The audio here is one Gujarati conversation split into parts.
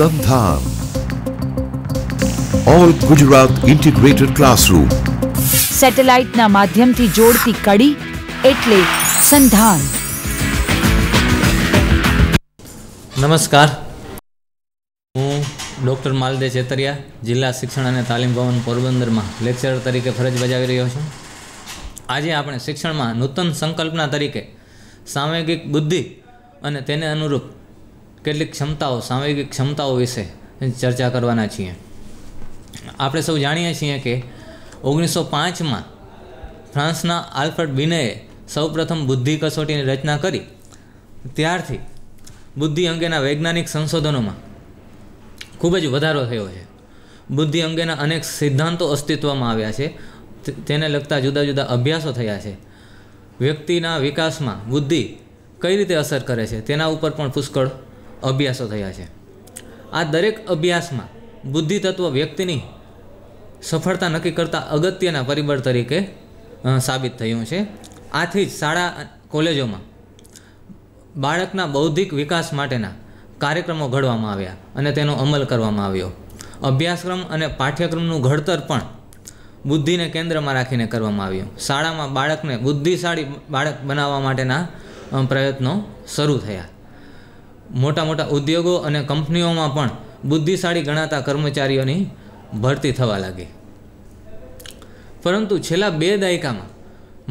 સંધાન ઓલ ગુજરાત ઇન્ટિગ્રેટેડ ક્લાસરૂમ સેટેલાઇટના માધ્યમથી જોડતી કડી એટલે સંધાન નમસ્કાર હું ડૉક્ટર માલદે ચેતરિયા જિલ્લા શિક્ષણ અને તાલીમ ભવન પોરબંદરમાં લેક્ચરર તરીકે ફરજ બજાવી રહ્યો છું આજે આપણે શિક્ષણમાં નૂતન સંકલ્પના તરીકે સાંવેગિક બુદ્ધિ અને તેને અનુરૂપ કેટલીક ક્ષમતાઓ સાંવેગિક ક્ષમતાઓ વિશે ચર્ચા કરવાના છીએ આપણે સૌ જાણીએ છીએ કે ઓગણીસો પાંચમાં ફ્રાન્સના આલ્ફર્ડ બિનેએ સૌપ્રથમ બુદ્ધિ કસોટીની રચના કરી ત્યારથી બુદ્ધિ અંગેના વૈજ્ઞાનિક સંશોધનોમાં ખૂબ જ વધારો થયો છે બુદ્ધિ અંગેના અનેક સિદ્ધાંતો અસ્તિત્વમાં આવ્યા છે તેને લગતા જુદા જુદા અભ્યાસો થયા છે વ્યક્તિના વિકાસમાં બુદ્ધિ કઈ રીતે અસર કરે છે તેના ઉપર પણ પુષ્કળ અભ્યાસો થયા છે આ દરેક અભ્યાસમાં બુદ્ધિ તત્વ વ્યક્તિની સફળતા નક્કી કરતા અગત્યના પરિબળ તરીકે સાબિત થયું છે આથી જ શાળા કોલેજોમાં બાળકના બૌદ્ધિક વિકાસ માટેના કાર્યક્રમો ઘડવામાં આવ્યા અને તેનો અમલ કરવામાં આવ્યો અભ્યાસક્રમ અને પાઠ્યક્રમનું ઘડતર પણ બુદ્ધિને કેન્દ્રમાં રાખીને કરવામાં આવ્યું શાળામાં બાળકને બુદ્ધિશાળી બાળક બનાવવા માટેના પ્રયત્નો શરૂ થયા મોટા મોટા ઉદ્યોગો અને કંપનીઓમાં પણ બુદ્ધિશાળી ગણાતા કર્મચારીઓની ભરતી થવા લાગી પરંતુ છેલ્લા બે દાયકામાં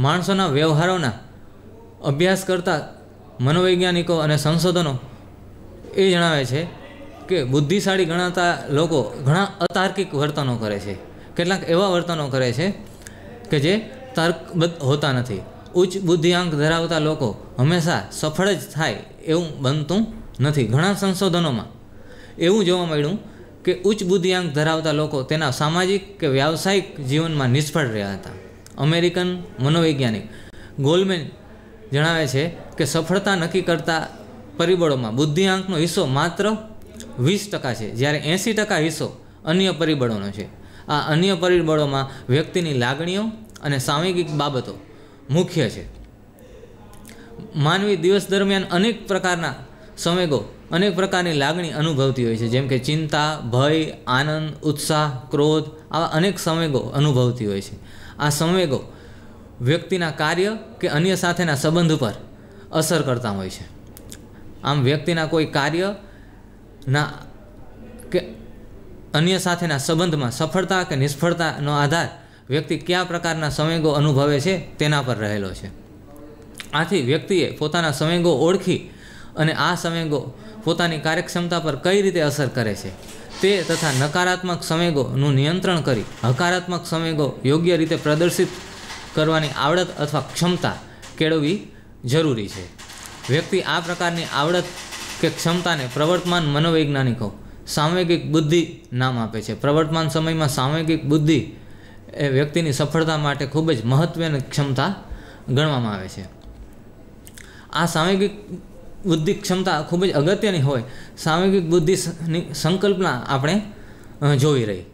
માણસોના વ્યવહારોના અભ્યાસ કરતા મનોવૈજ્ઞાનિકો અને સંશોધનો એ જણાવે છે કે બુદ્ધિશાળી ગણાતા લોકો ઘણા અતાર્કિક વર્તનો કરે છે કેટલાક એવા વર્તનો કરે છે કે જે તર્કબદ્ધ હોતા નથી ઉચ્ચ બુદ્ધિઆંક ધરાવતા લોકો હંમેશા સફળ જ થાય એવું બનતું નથી ઘણા સંશોધનોમાં એવું જોવા મળ્યું કે ઉચ્ચ બુદ્ધિઆંક ધરાવતા લોકો તેના સામાજિક કે વ્યાવસાયિક જીવનમાં નિષ્ફળ રહ્યા હતા અમેરિકન મનોવૈજ્ઞાનિક ગોલમેન જણાવે છે કે સફળતા નક્કી કરતા પરિબળોમાં બુદ્ધિઆંકનો હિસ્સો માત્ર વીસ ટકા છે જ્યારે એંસી ટકા હિસ્સો અન્ય પરિબળોનો છે આ અન્ય પરિબળોમાં વ્યક્તિની લાગણીઓ અને સાંવેગિક બાબતો મુખ્ય છે માનવી દિવસ દરમિયાન અનેક પ્રકારના સંવેગો અનેક પ્રકારની લાગણી અનુભવતી હોય છે જેમ કે ચિંતા ભય આનંદ ઉત્સાહ ક્રોધ આવા અનેક સંવેગો અનુભવતી હોય છે આ સંવેગો વ્યક્તિના કાર્ય કે અન્ય સાથેના સંબંધ ઉપર અસર કરતા હોય છે આમ વ્યક્તિના કોઈ કાર્યના કે અન્ય સાથેના સંબંધમાં સફળતા કે નિષ્ફળતાનો આધાર વ્યક્તિ કયા પ્રકારના સંવેગો અનુભવે છે તેના પર રહેલો છે આથી વ્યક્તિએ પોતાના સંવેગો ઓળખી અને આ સંવેગો પોતાની કાર્યક્ષમતા પર કઈ રીતે અસર કરે છે તે તથા નકારાત્મક સંવેગોનું નિયંત્રણ કરી હકારાત્મક સંવેગો યોગ્ય રીતે પ્રદર્શિત કરવાની આવડત અથવા ક્ષમતા કેળવવી જરૂરી છે વ્યક્તિ આ પ્રકારની આવડત કે ક્ષમતાને પ્રવર્તમાન મનોવૈજ્ઞાનિકો સાંવેગિક બુદ્ધિ નામ આપે છે પ્રવર્તમાન સમયમાં સાંવેગિક બુદ્ધિ એ વ્યક્તિની સફળતા માટે ખૂબ જ મહત્ત્વની ક્ષમતા ગણવામાં આવે છે આ સાંવેગિક બુદ્ધિ ક્ષમતા ખૂબ જ અગત્યની હોય સામૂહિક બુદ્ધિની સંકલ્પના આપણે જોવી રહી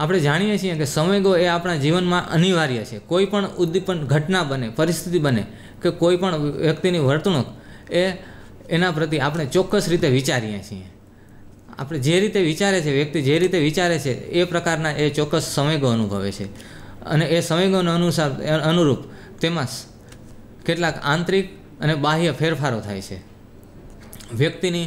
આપણે જાણીએ છીએ કે સંવેગો એ આપણા જીવનમાં અનિવાર્ય છે કોઈ પણ ઉદ્દીપન ઘટના બને પરિસ્થિતિ બને કે કોઈ પણ વ્યક્તિની વર્તણૂક એ એના પ્રતિ આપણે ચોક્કસ રીતે વિચારીએ છીએ આપણે જે રીતે વિચારે છે વ્યક્તિ જે રીતે વિચારે છે એ પ્રકારના એ ચોક્કસ સંવેગો અનુભવે છે અને એ સંવેગોને અનુસાર અનુરૂપ તેમાં કેટલાક આંતરિક અને બાહ્ય ફેરફારો થાય છે વ્યક્તિની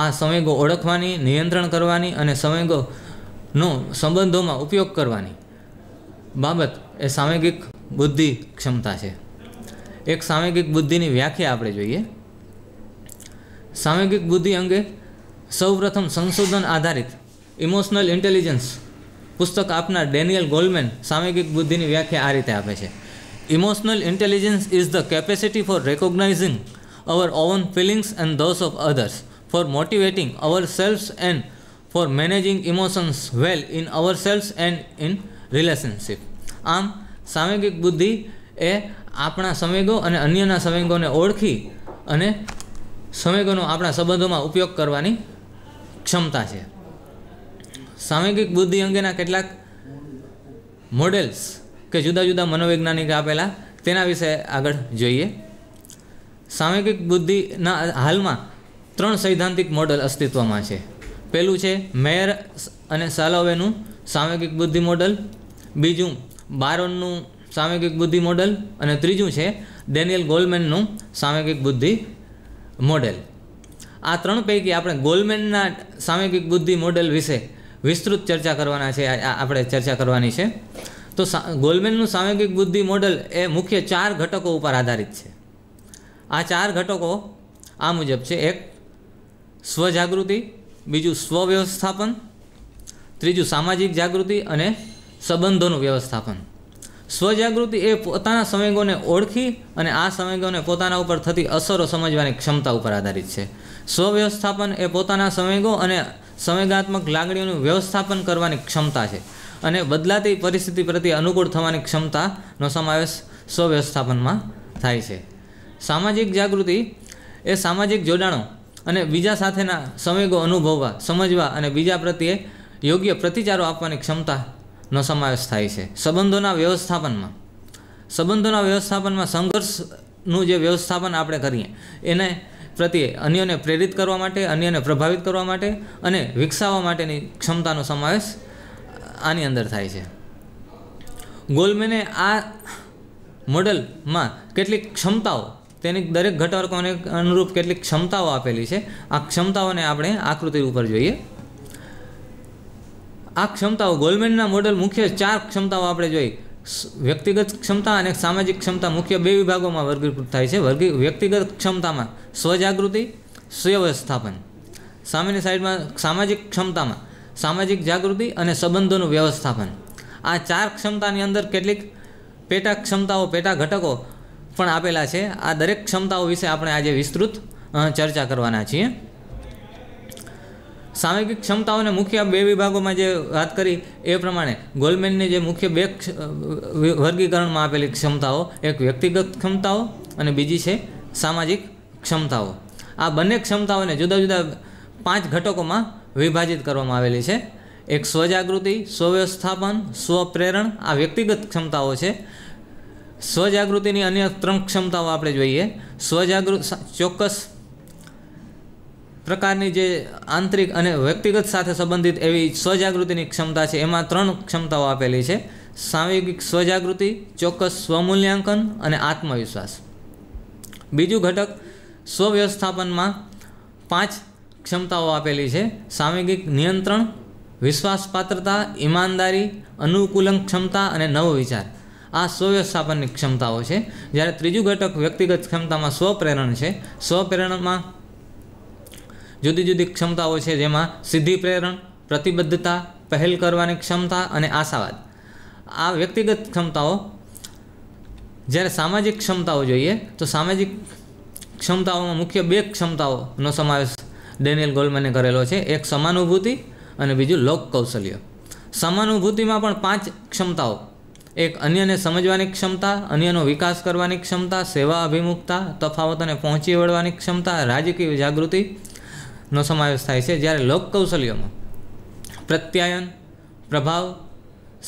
આ સંવેગો ઓળખવાની નિયંત્રણ કરવાની અને સંવેગોનો સંબંધોમાં ઉપયોગ કરવાની બાબત એ સાંવેગિક બુદ્ધિ ક્ષમતા છે એક સાંવેગિક બુદ્ધિની વ્યાખ્યા આપણે જોઈએ સાંવેગિક બુદ્ધિ અંગે સૌપ્રથમ સંશોધન આધારિત ઇમોશનલ ઇન્ટેલિજન્સ પુસ્તક આપનાર ડેનિયલ ગોલ્મેન સાંવેગિક બુદ્ધિની વ્યાખ્યા આ રીતે આપે છે Emotional intelligence is the capacity for recognizing our own feelings and those of others, for motivating ourselves and for managing emotions well in ourselves and in relationship આમ સાંવેગિક બુદ્ધિ એ આપણા સંવેગો અને અન્યના સંવેગોને ઓળખી અને સંવેગોનો આપણા સંબંધોમાં ઉપયોગ કરવાની ક્ષમતા છે સાંવેગિક બુદ્ધિ અંગેના કેટલાક મોડેલ્સ કે જુદા જુદા મનોવૈજ્ઞાનિક આપેલા તેના વિશે આગળ જોઈએ સામયિક બુદ્ધિના હાલમાં ત્રણ સૈદ્ધાંતિક મોડલ અસ્તિત્વમાં છે પહેલું છે મેયર અને સાલોવેનું સામયિક બુદ્ધિ મોડલ બીજું બારોનનું સામયિક બુદ્ધિ મોડલ અને ત્રીજું છે ડેનિયલ ગોલમેનનું સામયિક બુદ્ધિ મોડેલ આ ત્રણ પૈકી આપણે ગોલમેનના સામયિક બુદ્ધિ મોડેલ વિશે વિસ્તૃત ચર્ચા કરવાના છે આપણે ચર્ચા કરવાની છે તો ગોલમેનનું સામૂહિક બુદ્ધિ મોડલ એ મુખ્ય ચાર ઘટકો ઉપર આધારિત છે આ ચાર ઘટકો આ મુજબ છે એક સ્વજાગૃતિ બીજું સ્વવ્યવસ્થાપન ત્રીજું સામાજિક જાગૃતિ અને સંબંધોનું વ્યવસ્થાપન સ્વજાગૃતિ એ પોતાના સંવેગોને ઓળખી અને આ સંવેગોને પોતાના ઉપર થતી અસરો સમજવાની ક્ષમતા ઉપર આધારિત છે સ્વવ્યવસ્થાપન એ પોતાના સંવેગો અને સંવેગાત્મક લાગણીઓનું વ્યવસ્થાપન કરવાની ક્ષમતા છે અને બદલાતી પરિસ્થિતિ પ્રત્યે અનુકૂળ થવાની ક્ષમતાનો સમાવેશ સ્વવ્યવસ્થાપનમાં થાય છે સામાજિક જાગૃતિ એ સામાજિક જોડાણો અને બીજા સાથેના સંવેગો અનુભવવા સમજવા અને બીજા પ્રત્યે યોગ્ય પ્રતિચારો આપવાની ક્ષમતાનો સમાવેશ થાય છે સંબંધોના વ્યવસ્થાપનમાં સંબંધોના વ્યવસ્થાપનમાં સંઘર્ષનું જે વ્યવસ્થાપન આપણે કરીએ એને પ્રત્યે અન્યને પ્રેરિત કરવા માટે અન્યને પ્રભાવિત કરવા માટે અને વિકસાવવા માટેની ક્ષમતાનો સમાવેશ આની અંદર થાય છે ગોલમેને આ મોડલમાં કેટલીક ક્ષમતાઓ તેની દરેક ઘટકોને અનુરૂપ કેટલીક ક્ષમતાઓ આપેલી છે આ ક્ષમતાઓને આપણે આકૃતિ ઉપર જોઈએ આ ક્ષમતાઓ ગોલમેનના મોડલ મુખ્ય ચાર ક્ષમતાઓ આપણે જોઈ વ્યક્તિગત ક્ષમતા અને સામાજિક ક્ષમતા મુખ્ય બે વિભાગોમાં વર્ગીકૃત થાય છે વર્ગી વ્યક્તિગત ક્ષમતામાં સ્વજાગૃતિ સ્વ્યવસ્થાપન સામેની સાઈડમાં સામાજિક ક્ષમતામાં સામાજિક જાગૃતિ અને સંબંધોનું વ્યવસ્થાપન આ ચાર ક્ષમતાની અંદર કેટલીક પેટા ક્ષમતાઓ પેટા ઘટકો પણ આપેલા છે આ દરેક ક્ષમતાઓ વિશે આપણે આજે વિસ્તૃત ચર્ચા કરવાના છીએ સામયિક ક્ષમતાઓને મુખ્ય બે વિભાગોમાં જે વાત કરી એ પ્રમાણે ગોલમેનની જે મુખ્ય બે વર્ગીકરણમાં આપેલી ક્ષમતાઓ એક વ્યક્તિગત ક્ષમતાઓ અને બીજી છે સામાજિક ક્ષમતાઓ આ બંને ક્ષમતાઓને જુદા જુદા પાંચ ઘટકોમાં વિભાજિત કરવામાં આવેલી છે એક સ્વજાગૃતિ સ્વવ્યવસ્થાપન સ્વપ્રેરણ આ વ્યક્તિગત ક્ષમતાઓ છે સ્વજાગૃતિની અન્ય ત્રણ ક્ષમતાઓ આપણે જોઈએ સ્વજાગૃત ચોક્કસ પ્રકારની જે આંતરિક અને વ્યક્તિગત સાથે સંબંધિત એવી સ્વજાગૃતિની ક્ષમતા છે એમાં ત્રણ ક્ષમતાઓ આપેલી છે સાંવેગિક સ્વજાગૃતિ ચોક્કસ સ્વમૂલ્યાંકન અને આત્મવિશ્વાસ બીજું ઘટક સ્વવ્યવસ્થાપનમાં પાંચ ક્ષમતાઓ આપેલી છે સાંવેગિક નિયંત્રણ વિશ્વાસપાત્રતા ઈમાનદારી અનુકૂલન ક્ષમતા અને નવો વિચાર આ સ્વવ્યસ્થાપનની ક્ષમતાઓ છે જ્યારે ત્રીજું ઘટક વ્યક્તિગત ક્ષમતામાં સ્વપ્રેરણ છે સ્વપ્રેરણમાં જુદી જુદી ક્ષમતાઓ છે જેમાં સિદ્ધિ પ્રેરણ પ્રતિબદ્ધતા પહેલ કરવાની ક્ષમતા અને આશાવાદ આ વ્યક્તિગત ક્ષમતાઓ જ્યારે સામાજિક ક્ષમતાઓ જોઈએ તો સામાજિક ક્ષમતાઓમાં મુખ્ય બે ક્ષમતાઓનો સમાવેશ ડેનિયલ ગોલમેને કરેલો છે એક સમાનુભૂતિ અને બીજું લોક કૌશલ્ય સમાનુભૂતિમાં પણ પાંચ ક્ષમતાઓ એક અન્યને સમજવાની ક્ષમતા અન્યનો વિકાસ કરવાની ક્ષમતા સેવા અભિમુખતા તફાવતને પહોંચી વળવાની ક્ષમતા રાજકીય જાગૃતિનો સમાવેશ થાય છે જ્યારે લોક કૌશલ્યોમાં પ્રત્યાયન પ્રભાવ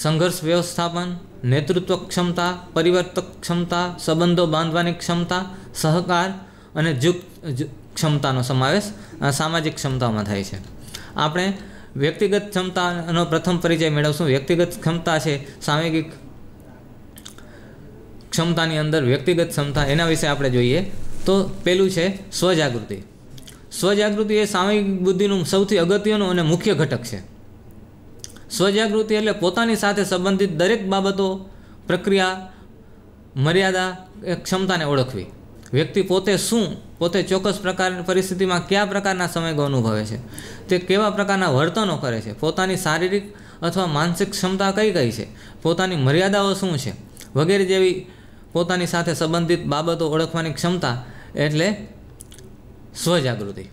સંઘર્ષ વ્યવસ્થાપન નેતૃત્વ ક્ષમતા પરિવર્તક ક્ષમતા સંબંધો બાંધવાની ક્ષમતા સહકાર અને જુક ક્ષમતાનો સમાવેશ સામાજિક ક્ષમતામાં થાય છે આપણે વ્યક્તિગત ક્ષમતાનો પ્રથમ પરિચય મેળવશું વ્યક્તિગત ક્ષમતા છે સામાજિક ક્ષમતાની અંદર વ્યક્તિગત ક્ષમતા એના વિશે આપણે જોઈએ તો પહેલું છે સ્વજાગૃતિ સ્વજાગૃતિ એ સામાજિક બુદ્ધિનું સૌથી અગત્યનું અને મુખ્ય ઘટક છે સ્વજાગૃતિ એટલે પોતાની સાથે સંબંધિત દરેક બાબતો પ્રક્રિયા મર્યાદા ક્ષમતાને ઓળખવી વ્યક્તિ પોતે શું પોતે ચોક્કસ પ્રકારની પરિસ્થિતિમાં કયા પ્રકારના સંવેગો અનુભવે છે તે કેવા પ્રકારના વર્તનો કરે છે પોતાની શારીરિક અથવા માનસિક ક્ષમતા કઈ કઈ છે પોતાની મર્યાદાઓ શું છે વગેરે જેવી પોતાની સાથે સંબંધિત બાબતો ઓળખવાની ક્ષમતા એટલે સ્વજાગૃતિ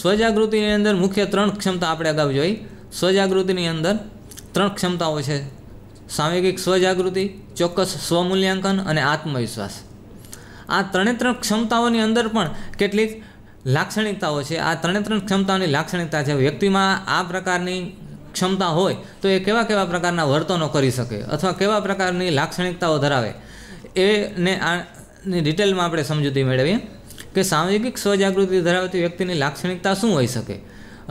સ્વજાગૃતિની અંદર મુખ્ય ત્રણ ક્ષમતા આપણે અગાઉ જોઈ સ્વજાગૃતિની અંદર ત્રણ ક્ષમતાઓ છે સાંવેગિક સ્વજાગૃતિ ચોક્કસ સ્વમૂલ્યાંકન અને આત્મવિશ્વાસ આ ત્રણે ત્રણ ક્ષમતાઓની અંદર પણ કેટલીક લાક્ષણિકતાઓ છે આ ત્રણે ત્રણ ક્ષમતાઓની લાક્ષણિકતા છે વ્યક્તિમાં આ પ્રકારની ક્ષમતા હોય તો એ કેવા કેવા પ્રકારના વર્તનો કરી શકે અથવા કેવા પ્રકારની લાક્ષણિકતાઓ ધરાવે એને આની ડિટેલમાં આપણે સમજૂતી મેળવીએ કે સાંવેગિક સ્વજાગૃતિ ધરાવતી વ્યક્તિની લાક્ષણિકતા શું હોઈ શકે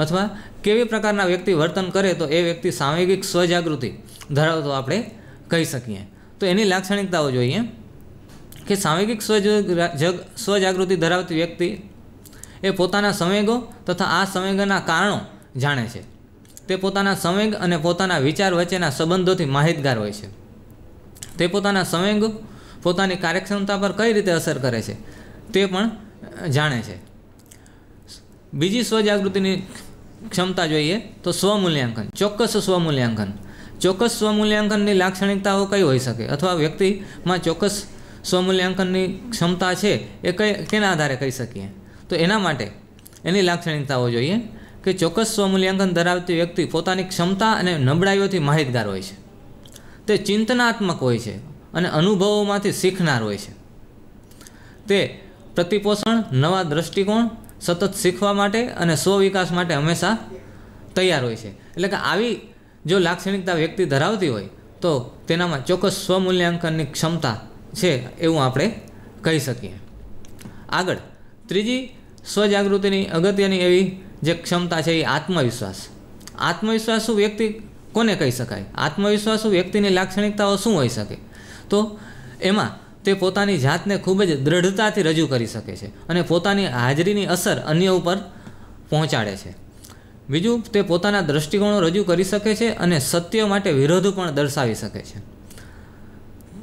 અથવા કેવી પ્રકારના વ્યક્તિ વર્તન કરે તો એ વ્યક્તિ સાંવેગિક સ્વજાગૃતિ ધરાવતો આપણે કહી શકીએ તો એની લાક્ષણિકતાઓ જોઈએ કે સાંવેગિક સ્વજગ સ્વજાગૃતિ ધરાવતી વ્યક્તિ એ પોતાના સંવેગો તથા આ સંવેગના કારણો જાણે છે તે પોતાના સંવેગ અને પોતાના વિચાર વચ્ચેના સંબંધોથી માહિતગાર હોય છે તે પોતાના સંવેગો પોતાની કાર્યક્ષમતા પર કઈ રીતે અસર કરે છે તે પણ જાણે છે બીજી સ્વજાગૃતિની ક્ષમતા જોઈએ તો સ્વમૂલ્યાંકન ચોક્કસ સ્વમૂલ્યાંકન ચોક્કસ સ્વમૂલ્યાંકનની લાક્ષણિકતાઓ કઈ હોઈ શકે અથવા વ્યક્તિમાં ચોક્કસ સ્વમૂલ્યાંકનની ક્ષમતા છે એ કઈ કેના આધારે કહી શકીએ તો એના માટે એની લાક્ષણિકતાઓ જોઈએ કે ચોક્કસ સ્વમૂલ્યાંકન ધરાવતી વ્યક્તિ પોતાની ક્ષમતા અને નબળાઈઓથી માહિતગાર હોય છે તે ચિંતનાત્મક હોય છે અને અનુભવોમાંથી શીખનાર હોય છે તે પ્રતિપોષણ નવા દ્રષ્ટિકોણ સતત શીખવા માટે અને સ્વવિકાસ માટે હંમેશા તૈયાર હોય છે એટલે કે આવી જો લાક્ષણિકતા વ્યક્તિ ધરાવતી હોય તો તેનામાં ચોક્કસ સ્વમૂલ્યાંકનની ક્ષમતા છે એવું આપણે કહી શકીએ આગળ ત્રીજી સ્વજાગૃતિની અગત્યની એવી જે ક્ષમતા છે એ આત્મવિશ્વાસ આત્મવિશ્વાસ શું વ્યક્તિ કોને કહી શકાય આત્મવિશ્વાસ શું વ્યક્તિની લાક્ષણિકતાઓ શું હોઈ શકે તો એમાં તે પોતાની જાતને ખૂબ જ દૃઢતાથી રજૂ કરી શકે છે અને પોતાની હાજરીની અસર અન્ય ઉપર પહોંચાડે છે બીજું તે પોતાના દૃષ્ટિકોણો રજૂ કરી શકે છે અને સત્ય માટે વિરોધ પણ દર્શાવી શકે છે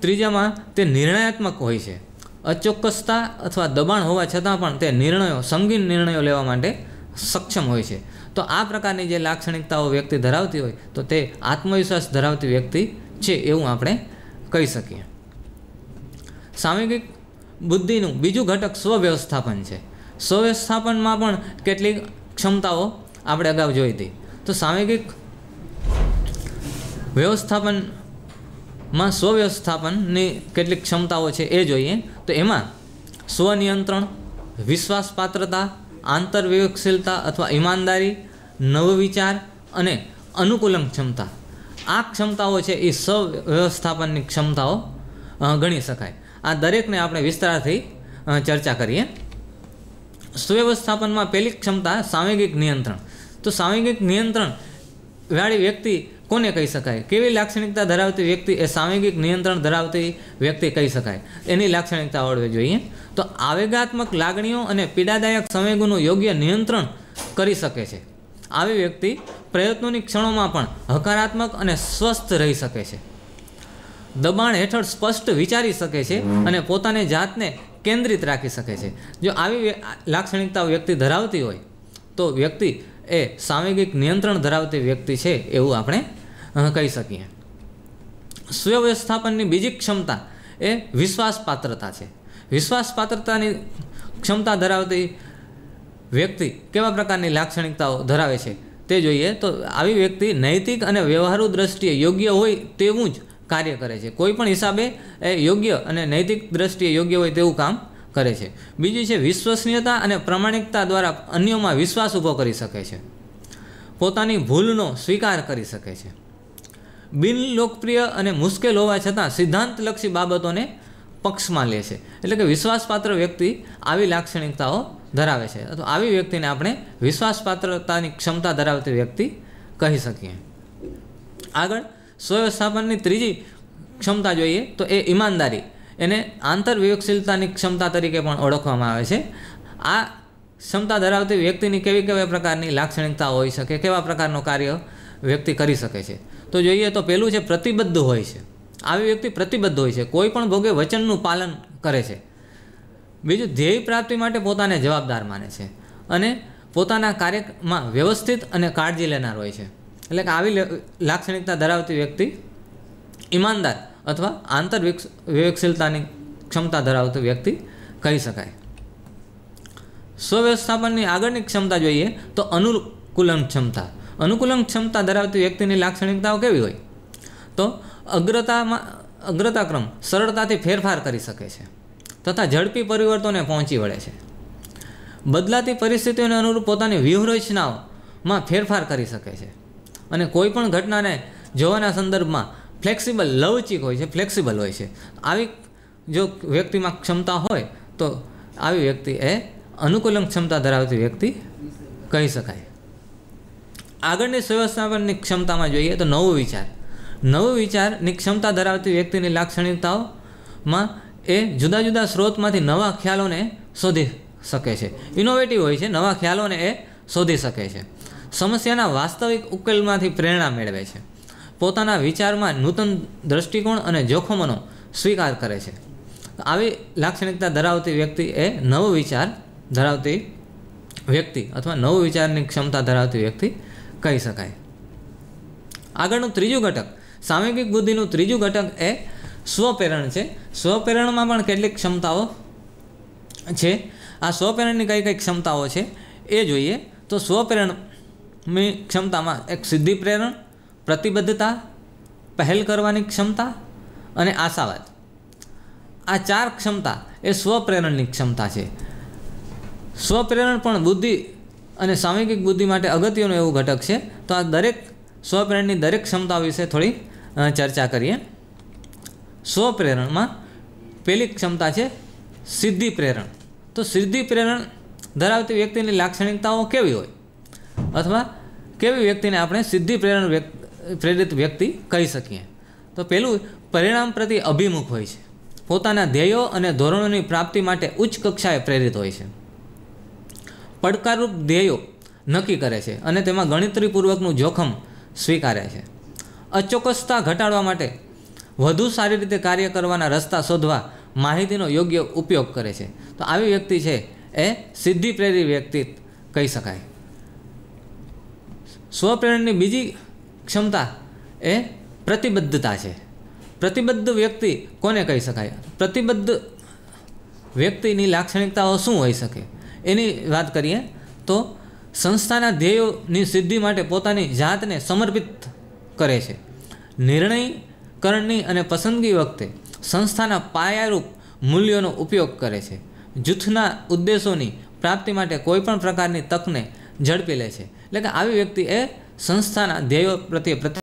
ત્રીજામાં તે નિર્ણયાત્મક હોય છે અચોક્કસતા અથવા દબાણ હોવા છતાં પણ તે નિર્ણયો સંગીન નિર્ણયો લેવા માટે સક્ષમ હોય છે તો આ પ્રકારની જે લાક્ષણિકતાઓ વ્યક્તિ ધરાવતી હોય તો તે આત્મવિશ્વાસ ધરાવતી વ્યક્તિ છે એવું આપણે કહી શકીએ સાંવેગિક બુદ્ધિનું બીજું ઘટક સ્વવ્યવસ્થાપન છે સ્વવ્યવસ્થાપનમાં પણ કેટલીક ક્ષમતાઓ આપણે અગાઉ જોઈ હતી તો સાંવેગિક વ્યવસ્થાપન માં સ્વવ્યવસ્થાપનની કેટલીક ક્ષમતાઓ છે એ જોઈએ તો એમાં સ્વનિયંત્રણ વિશ્વાસપાત્રતા આંતરવિવેકશીલતા અથવા ઈમાનદારી નવ વિચાર અને અનુકૂલમ ક્ષમતા આ ક્ષમતાઓ છે એ સ્વવ્યવસ્થાપનની ક્ષમતાઓ ગણી શકાય આ દરેકને આપણે વિસ્તારથી ચર્ચા કરીએ સ્વવ્યવસ્થાપનમાં પહેલી ક્ષમતા સાંવેગિક નિયંત્રણ તો સાંવેગિક નિયંત્રણ વાળી વ્યક્તિ કોને કહી શકાય કેવી લાક્ષણિકતા ધરાવતી વ્યક્તિ એ સાંવેગિક નિયંત્રણ ધરાવતી વ્યક્તિ કહી શકાય એની લાક્ષણિકતા ઓળવી જોઈએ તો આવેગાત્મક લાગણીઓ અને પીડાદાયક સંવેગોનું યોગ્ય નિયંત્રણ કરી શકે છે આવી વ્યક્તિ પ્રયત્નોની ક્ષણોમાં પણ હકારાત્મક અને સ્વસ્થ રહી શકે છે દબાણ હેઠળ સ્પષ્ટ વિચારી શકે છે અને પોતાની જાતને કેન્દ્રિત રાખી શકે છે જો આવી લાક્ષણિકતા વ્યક્તિ ધરાવતી હોય તો વ્યક્તિ એ સાંવેગિક નિયંત્રણ ધરાવતી વ્યક્તિ છે એવું આપણે કહી શકીએ સુવ્યવસ્થાપનની બીજી ક્ષમતા એ વિશ્વાસપાત્રતા છે વિશ્વાસપાત્રતાની ક્ષમતા ધરાવતી વ્યક્તિ કેવા પ્રકારની લાક્ષણિકતાઓ ધરાવે છે તે જોઈએ તો આવી વ્યક્તિ નૈતિક અને વ્યવહારુ દ્રષ્ટિએ યોગ્ય હોય તેવું જ કાર્ય કરે છે કોઈ પણ હિસાબે એ યોગ્ય અને નૈતિક દ્રષ્ટિએ યોગ્ય હોય તેવું કામ કરે છે બીજી છે વિશ્વસનીયતા અને પ્રમાણિકતા દ્વારા અન્યોમાં વિશ્વાસ ઊભો કરી શકે છે પોતાની ભૂલનો સ્વીકાર કરી શકે છે બિન લોકપ્રિય અને મુશ્કેલ હોવા છતાં સિદ્ધાંતલક્ષી બાબતોને પક્ષમાં લે છે એટલે કે વિશ્વાસપાત્ર વ્યક્તિ આવી લાક્ષણિકતાઓ ધરાવે છે અથવા આવી વ્યક્તિને આપણે વિશ્વાસપાત્રતાની ક્ષમતા ધરાવતી વ્યક્તિ કહી શકીએ આગળ સ્વવ્યવસ્થાપનની ત્રીજી ક્ષમતા જોઈએ તો એ ઈમાનદારી એને આંતર વિવેકશીલતાની ક્ષમતા તરીકે પણ ઓળખવામાં આવે છે આ ક્ષમતા ધરાવતી વ્યક્તિની કેવી કેવી પ્રકારની લાક્ષણિકતા હોઈ શકે કેવા પ્રકારનું કાર્ય વ્યક્તિ કરી શકે છે તો જોઈએ તો પહેલું છે પ્રતિબદ્ધ હોય છે આવી વ્યક્તિ પ્રતિબદ્ધ હોય છે કોઈ પણ ભોગે વચનનું પાલન કરે છે બીજું ધ્યેય પ્રાપ્તિ માટે પોતાને જવાબદાર માને છે અને પોતાના કાર્યમાં વ્યવસ્થિત અને કાળજી લેનાર હોય છે એટલે કે આવી લાક્ષણિકતા ધરાવતી વ્યક્તિ ઈમાનદાર અથવા આંતર વિવેકશીલતાની ક્ષમતા ધરાવતો વ્યક્તિ કહી શકાય સ્વવ્યવસ્થાપનની આગળની ક્ષમતા જોઈએ તો અનુકૂલન ક્ષમતા અનુકૂલન ક્ષમતા ધરાવતી વ્યક્તિની લાક્ષણિકતાઓ કેવી હોય તો અગ્રતામાં અગ્રતાક્રમ સરળતાથી ફેરફાર કરી શકે છે તથા ઝડપી પરિવર્તનોને પહોંચી વળે છે બદલાતી પરિસ્થિતિઓને અનુરૂપ પોતાની વ્યૂહરચનાઓમાં ફેરફાર કરી શકે છે અને કોઈપણ ઘટનાને જોવાના સંદર્ભમાં ફ્લેક્સિબલ લવચિક હોય છે ફ્લેક્સિબલ હોય છે આવી જો વ્યક્તિમાં ક્ષમતા હોય તો આવી વ્યક્તિ એ અનુકૂલન ક્ષમતા ધરાવતી વ્યક્તિ કહી શકાય આગળની વ્યવસ્થાપનની ક્ષમતામાં જોઈએ તો નવો વિચાર નવો વિચારની ક્ષમતા ધરાવતી વ્યક્તિની લાક્ષણિકતાઓમાં એ જુદા જુદા સ્ત્રોતમાંથી નવા ખ્યાલોને શોધી શકે છે ઇનોવેટિવ હોય છે નવા ખ્યાલોને એ શોધી શકે છે સમસ્યાના વાસ્તવિક ઉકેલમાંથી પ્રેરણા મેળવે છે પોતાના વિચારમાં નૂતન દૃષ્ટિકોણ અને જોખમોનો સ્વીકાર કરે છે આવી લાક્ષણિકતા ધરાવતી વ્યક્તિ એ નવો વિચાર ધરાવતી વ્યક્તિ અથવા નવો વિચારની ક્ષમતા ધરાવતી વ્યક્તિ કહી શકાય આગળનું ત્રીજું ઘટક સામયિક બુદ્ધિનું ત્રીજું ઘટક એ સ્વપ્રેરણ છે સ્વપ્રેરણમાં પણ કેટલીક ક્ષમતાઓ છે આ સ્વપ્રેરણની કઈ કઈ ક્ષમતાઓ છે એ જોઈએ તો સ્વપ્રેરણની ક્ષમતામાં એક સિદ્ધિ પ્રેરણ પ્રતિબદ્ધતા પહેલ કરવાની ક્ષમતા અને આશાવાદ આ ચાર ક્ષમતા એ સ્વપ્રેરણની ક્ષમતા છે સ્વપ્રેરણ પણ બુદ્ધિ અને સામયિક બુદ્ધિ માટે અગત્યનો એવું ઘટક છે તો આ દરેક સ્વપ્રેરણની દરેક ક્ષમતા વિશે થોડી ચર્ચા કરીએ સ્વપ્રેરણમાં પહેલી ક્ષમતા છે સિદ્ધિ પ્રેરણ તો સિદ્ધિ પ્રેરણ ધરાવતી વ્યક્તિની લાક્ષણિકતાઓ કેવી હોય અથવા કેવી વ્યક્તિને આપણે સિદ્ધિ પ્રેરણ પ્રેરિત વ્યક્તિ કહી શકીએ તો પહેલું પરિણામ પ્રતિ અભિમુખ હોય છે પોતાના ધ્યેયો અને ધોરણોની પ્રાપ્તિ માટે ઉચ્ચ કક્ષાએ પ્રેરિત હોય છે પડકારરૂપ ધ્યેયો નક્કી કરે છે અને તેમાં ગણતરીપૂર્વકનું જોખમ સ્વીકારે છે અચોક્કસતા ઘટાડવા માટે વધુ સારી રીતે કાર્ય કરવાના રસ્તા શોધવા માહિતીનો યોગ્ય ઉપયોગ કરે છે તો આવી વ્યક્તિ છે એ સિદ્ધિ પ્રેરી વ્યક્તિ કહી શકાય સ્વપ્રેરણની બીજી ક્ષમતા એ પ્રતિબદ્ધતા છે પ્રતિબદ્ધ વ્યક્તિ કોને કહી શકાય પ્રતિબદ્ધ વ્યક્તિની લાક્ષણિકતાઓ શું હોઈ શકે એની વાત કરીએ તો સંસ્થાના ધ્યેયોની સિદ્ધિ માટે પોતાની જાતને સમર્પિત કરે છે નિર્ણયકરણની અને પસંદગી વખતે સંસ્થાના પાયારૂપ મૂલ્યોનો ઉપયોગ કરે છે જૂથના ઉદ્દેશોની પ્રાપ્તિ માટે કોઈપણ પ્રકારની તકને ઝડપી લે છે એટલે કે આવી વ્યક્તિ એ ಸಂಸ್ಥಾನ ದೇವ ಪ್ರತಿ ಪ್ರತಿ